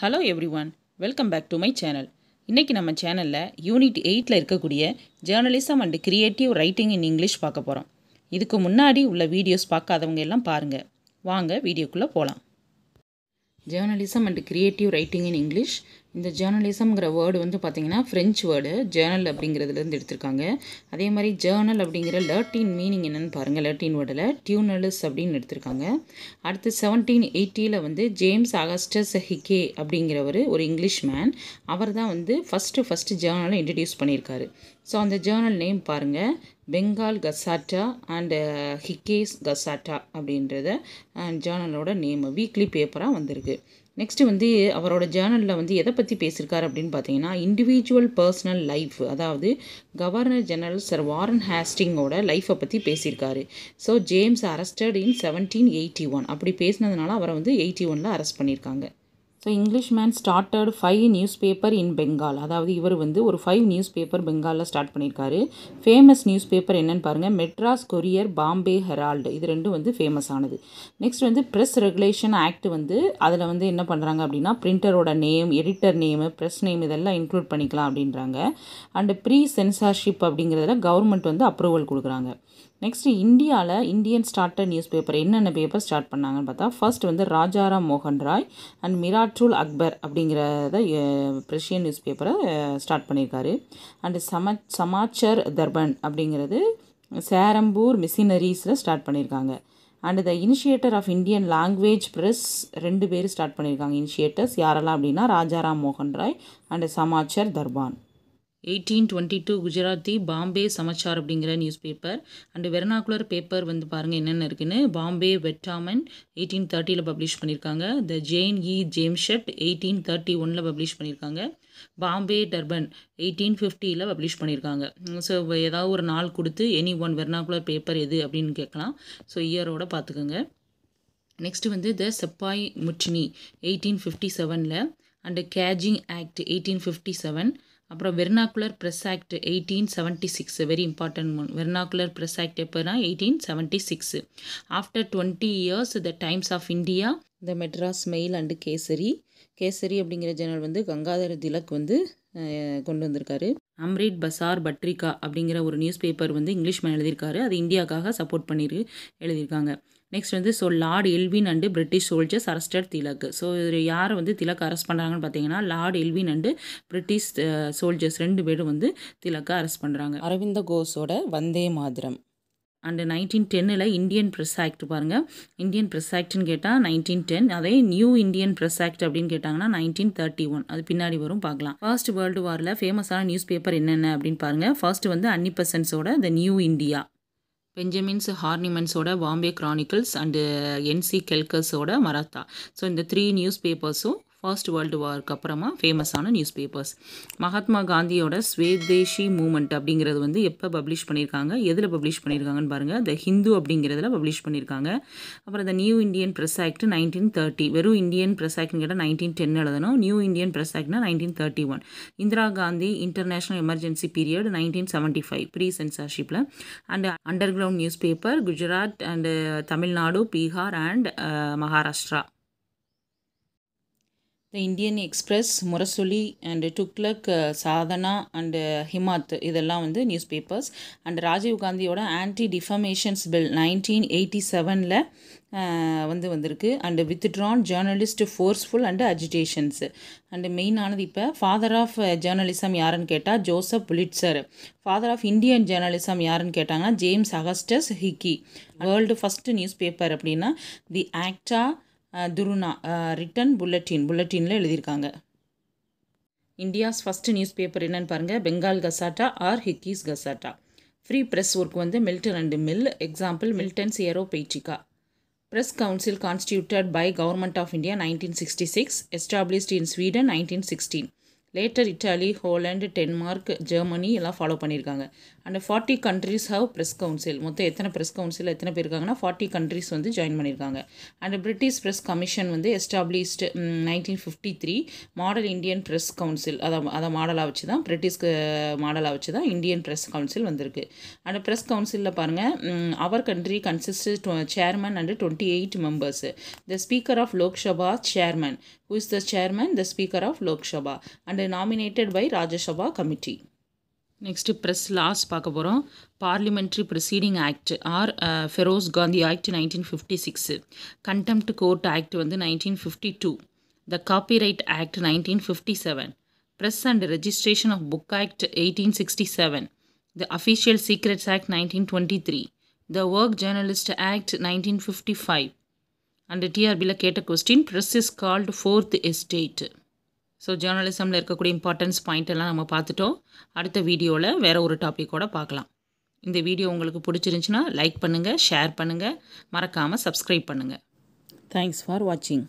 hello everyone welcome back to my channel இன்றைக்கி நம்ம சேனலில் யூனிட் எயிட்டில் இருக்கக்கூடிய journalism and creative writing in English பார்க்க போகிறோம் இதுக்கு முன்னாடி உள்ள வீடியோஸ் பார்க்காதவங்க எல்லாம் பாருங்கள் வாங்க வீடியோக்குள்ளே போகலாம் journalism and creative writing in English இந்த ஜேர்னலிசம்ங்கிற வேர்டு வந்து பார்த்திங்கன்னா ஃப்ரெஞ்ச் வேர்டு ஜேர்னல் அப்படிங்கிறதுலேருந்து எடுத்திருக்காங்க அதே மாதிரி ஜேர்னல் அப்படிங்கிற லர்டீன் மீனிங் என்னென்னு பாருங்கள் லர்டீன் வேர்டில் டியூனலிஸ் அப்படின்னு எடுத்திருக்காங்க அடுத்து செவன்டீன் எயிட்டியில் வந்து ஜேம்ஸ் அகஸ்டஸ் ஹிகே அப்படிங்கிறவர் ஒரு இங்கிலீஷ் மேன் அவர் தான் வந்து ஃபஸ்ட்டு ஃபஸ்ட்டு ஜேர்னலை இன்ட்ரடியூஸ் பண்ணியிருக்காரு ஸோ அந்த ஜேர்னல் நேம் பாருங்கள் Bengal gazette and Hickey's gazette அப்படின்றத ஜேர்னலோட நேம் வீக்லி பேப்பராக வந்திருக்கு நெக்ஸ்ட்டு வந்து அவரோட ஜேர்னலில் வந்து எதை பற்றி பேசியிருக்காரு அப்படின்னு பார்த்தீங்கன்னா இண்டிவிஜுவல் பர்சனல் லைஃப் அதாவது கவர்னர் ஜெனரல் சர் வாரன் ஹேஸ்டிங்கோட லைஃப்பை பற்றி பேசியிருக்காரு so James arrested in seventeen eighty one அப்படி பேசினதுனால அவரை வந்து எயிட்டி ஒனில் அரெஸ்ட் பண்ணியிருக்காங்க so English man started five news paper in Bengal அதாவது இவர் வந்து ஒரு ஃபைவ் நியூஸ் பேப்பர் பெங்காலில் ஸ்டார்ட் பண்ணியிருக்காரு ஃபேமஸ் நியூஸ் பேப்பர் என்னென்னு பாருங்கள் மெட்ராஸ் கொரியர் பாம்பே ஹெரால்டு இது ரெண்டும் வந்து ஃபேமஸ் ஆனது நெக்ஸ்ட் வந்து ப்ரெஸ் ரெகுலேஷன் ஆக்ட் வந்து அதில் வந்து என்ன பண்ணுறாங்க அப்படின்னா பிரிண்டரோட name editor name press name இதெல்லாம் இன்க்ளூட் பண்ணிக்கலாம் அப்படின்றாங்க அண்டு ப்ரீ சென்சார்ஷிப் அப்படிங்கிறதுல கவர்மெண்ட் வந்து அப்ரூவல் கொடுக்குறாங்க நெக்ஸ்ட்டு இந்தியாவில் இந்தியன் ஸ்டார்டர் நியூஸ் பேப்பர் என்னென்ன பேப்பர் ஸ்டார்ட் பண்ணாங்கன்னு பார்த்தா ஃபர்ஸ்ட் வந்து ராஜாராம் மோகன் ராய் அண்ட் மிராட்ருல் அக்பர் அப்படிங்கிறத பிரஷியன் நியூஸ் பேப்பரை ஸ்டார்ட் பண்ணியிருக்காரு அண்டு சம சமாச்சர் தர்பன் அப்படிங்கிறது சேரம்பூர் மிஷினரிஸில் ஸ்டார்ட் பண்ணியிருக்காங்க and the initiator of Indian language press ரெண்டு பேரும் ஸ்டார்ட் பண்ணியிருக்காங்க இனிஷியேட்டர்ஸ் யாரெல்லாம் அப்படின்னா ராஜாராம் மோகன் Roy and Samachar Darpan eighteen twenty two Gujarati Bombay Samachar அப்படிங்கிற news paper and vernacular paper வந்து பாருங்கள் என்னென்ன இருக்குன்னு பாம்பே வெட்டாமன் எயிட்டீன் தேர்ட்டியில் பப்ளிஷ் பண்ணியிருக்காங்க the Jam e Jamshed eighteen thirty ஒனில் பப்ளிஷ் பண்ணியிருக்காங்க பாம்பே டர்பன் எயிட்டீன் ஃபிஃப்டியில் பப்ளிஷ் பண்ணியிருக்காங்க ஸோ ஏதாவது ஒரு நாள் கொடுத்து எனி ஒன் வெர்னாகுலர் பேப்பர் எது அப்படின்னு கேட்கலாம் ஸோ இயரோட பார்த்துக்கோங்க நெக்ஸ்ட் வந்து the sepoy mutiny eighteen fifty செவனில் and gagging act eighteen fifty seven அப்புறம் vernacular press act eighteen seventy six very important one vernacular press act எப்போனா eighteen seventy six after twenty years the Times of India the Madras Mail and Kesari Kesari அப்படிங்கிற journal வந்து கங்காதர திலக் வந்து கொண்டு வந்திருக்காரு அம்ரீட் பசார் பட்ரிகா அப்படிங்கிற ஒரு news paper வந்து இங்கிலீஷ் இங்கிலீஷ்மேன் எழுதியிருக்காரு அது இந்தியாவுக்காக சப்போர்ட் பண்ணியிருக்கு எழுதியிருக்காங்க நெக்ஸ்ட் வந்து so Lord Elgin and British soldiers arrested Tilak so இதில் யார் வந்து திலக் அரெஸ்ட் பண்ணுறாங்கன்னு பார்த்தீங்கன்னா Lord Elgin and British soldiers ரெண்டு பேரும் வந்து திலக்கை அரெஸ்ட் பண்ணுறாங்க அரவிந்த கோஸோட வந்தே மாதிரம் அண்டு நைன்டீன் டென்னில் இந்தியன் ப்ரெஸ் ஆக்ட் பாருங்கள் இந்தியன் ப்ரெஸ் ஆக்ட்னு கேட்டால் நைன்டீன் டென் அதே நியூ இந்தியன் ப்ரெஸ் ஆக்ட் அப்படின்னு கேட்டாங்கன்னா நைன்டீன் தேர்ட்டி ஒன் அது பின்னாடி வரும் பார்க்கலாம் ஃபர்ஸ்ட் வேர்ல்டு வாரில் ஃபேமஸான நியூஸ் பேப்பர் என்னென்ன அப்படின்னு பாருங்கள் ஃபர்ஸ்ட் வந்து பர்சன்ஸோட த நியூ இந்தியா பெஞ்சமின்ஸ் ஹார்னிமெண்ட்ஸோட பாம்பே க்ரானிக்கல்ஸ் அண்டு என்சி கெல்கர்ஸோட மராத்தா ஸோ இந்த த்ரீ நியூஸ் பேப்பர்ஸும் ஃபர்ஸ்ட் வேர்ல்டு வார்க்கு அப்புறமா ஃபேமஸான நியூஸ் பேப்பர்ஸ் மகாத்மா காந்தியோட ஸ்வேதேஷி மூமெண்ட் அப்படிங்கிறது வந்து எப்போ பப்ளிஷ் பண்ணியிருக்காங்க எதில் பப்ளிஷ் பண்ணியிருக்காங்கன்னு பாருங்கள் த ஹிந்து அப்படிங்கிறதுல பப்ளிஷ் பண்ணியிருக்காங்க அப்புறம் the new Indian press act nineteen thirty வெறும் இந்தியன் ப்ரெஸ் ஆக்ட்னு கேட்டால் நைன்டீன் டென் எழுதணும் நியூ இந்தியன் ப்ரெஸ் ஆக்ட்னா nineteen thirty one Indira Gandhi international emergency period nineteen seventy five pre சென்சார்ஷிப்பில் and under ground news paper Gujarat and Tamil Nadu Bihar and Maharashtra the Indian express Murasoli and Thuglak Sadhana and Himmat இதெல்லாம் வந்து news papers and Rajiv காந்தியோட anti defamations bill nineteen eighty செவனில் வந்து வந்திருக்கு and withdrawn journalist forceful and agitations and மெயினானது இப்போ father of journalism யாருன்னு கேட்டால் Joseph Pulitzer father of Indian journalism யாருன்னு கேட்டாங்கன்னா James Augustus Hickey world first news paper அப்படின்னா தி ஆக்டா துருனா ரிட்டன் புல்லட்டின் புல்லட்டினில் எழுதியிருக்காங்க இந்தியாஸ் ஃபஸ்ட்டு நியூஸ் பேப்பர் என்னென்னு பாருங்கள் Bengal gazette or Hickey's gazette free press work வந்து Milton and Mill example Milton's Areopagitica press council constituted by government of India nineteen sixty six established in Sweden nineteen sixteen later Italy Holland Denmark Germany எல்லாம் follow பண்ணியிருக்காங்க and forty countries how press council மொத்தம் எத்தனை press council எத்தனை பேர் இருக்காங்கன்னா forty countries வந்து join பண்ணியிருக்காங்க and British press commission வந்து established nineteen fifty three model Indian press council அதை அதை மாடலாக வச்சு தான் பிரிட்டிஷ்க்கு மாடலாக வச்சு தான் இந்தியன் ப்ரெஸ் கவுன்சில் வந்திருக்கு அண்ட் ப்ரெஸ் கவுன்சிலில் பாருங்கள் our country consist chairman and twenty eight members the speaker of Lok Sabha chairman who is the chairman the speaker of Lok Sabha and nominated by Rajya Sabha committee next press laws பார்க்க போகிறோம் parliamentary proceeding act or Feroze Gandhi act nineteen fifty six contempt court act வந்து nineteen fifty two the copyright act nineteen fifty seven press and registration of book act eighteen sixty seven the official secrets act nineteen twenty three the work journalist act nineteen fifty five and டிஆர்பியில் கேட்ட question press is called fourth estate so ஜேர்னலிசமில் இருக்கக்கூடிய importance point எல்லாம் நம்ம பார்த்துட்டோம் அடுத்த வீடியோவில் வேறு ஒரு டாப்பிக்கோடு பார்க்கலாம் இந்த வீடியோ உங்களுக்கு பிடிச்சிருந்துச்சின்னா லைக் பண்ணுங்கள் ஷேர் பண்ணுங்கள் மறக்காமல் சப்ஸ்கிரைப் பண்ணுங்கள் தேங்க்ஸ் ஃபார் வாட்சிங்